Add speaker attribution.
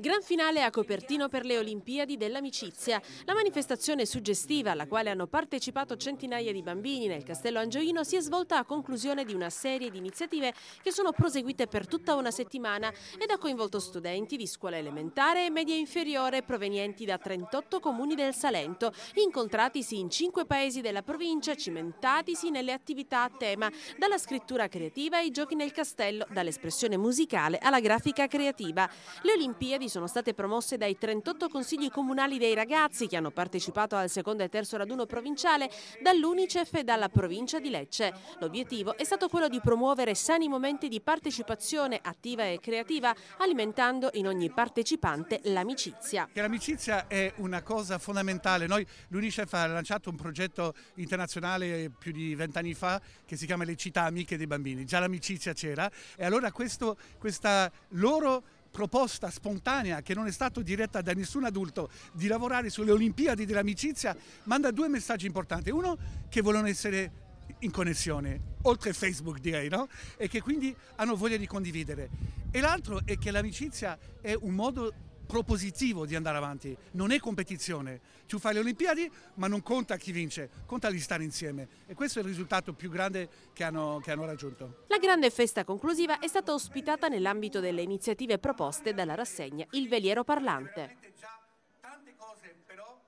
Speaker 1: Gran finale a Copertino per le Olimpiadi dell'Amicizia. La manifestazione suggestiva alla quale hanno partecipato centinaia di bambini nel Castello Angioino si è svolta a conclusione di una serie di iniziative che sono proseguite per tutta una settimana ed ha coinvolto studenti di scuola elementare e media inferiore provenienti da 38 comuni del Salento, incontratisi in 5 paesi della provincia, cimentatisi nelle attività a tema, dalla scrittura creativa ai giochi nel castello, dall'espressione musicale alla grafica creativa. Le Olimpiadi sono state promosse dai 38 consigli comunali dei ragazzi che hanno partecipato al secondo e terzo raduno provinciale, dall'Unicef e dalla provincia di Lecce. L'obiettivo è stato quello di promuovere sani momenti di partecipazione attiva e creativa, alimentando in ogni partecipante l'amicizia.
Speaker 2: L'amicizia è una cosa fondamentale. Noi, L'Unicef ha lanciato un progetto internazionale più di vent'anni fa che si chiama Le città amiche dei bambini. Già l'amicizia c'era e allora questo, questa loro proposta spontanea che non è stata diretta da nessun adulto di lavorare sulle Olimpiadi dell'amicizia manda due messaggi importanti. Uno, che vogliono essere in connessione, oltre Facebook direi, no? E che quindi hanno voglia di condividere. E l'altro è che l'amicizia è un modo propositivo di andare avanti, non è competizione. Tu fai le Olimpiadi ma non conta chi vince, conta di stare insieme e questo è il risultato più grande che hanno, che hanno raggiunto.
Speaker 1: La grande festa conclusiva è stata ospitata nell'ambito delle iniziative proposte dalla rassegna Il Veliero Parlante.
Speaker 2: Tante cose però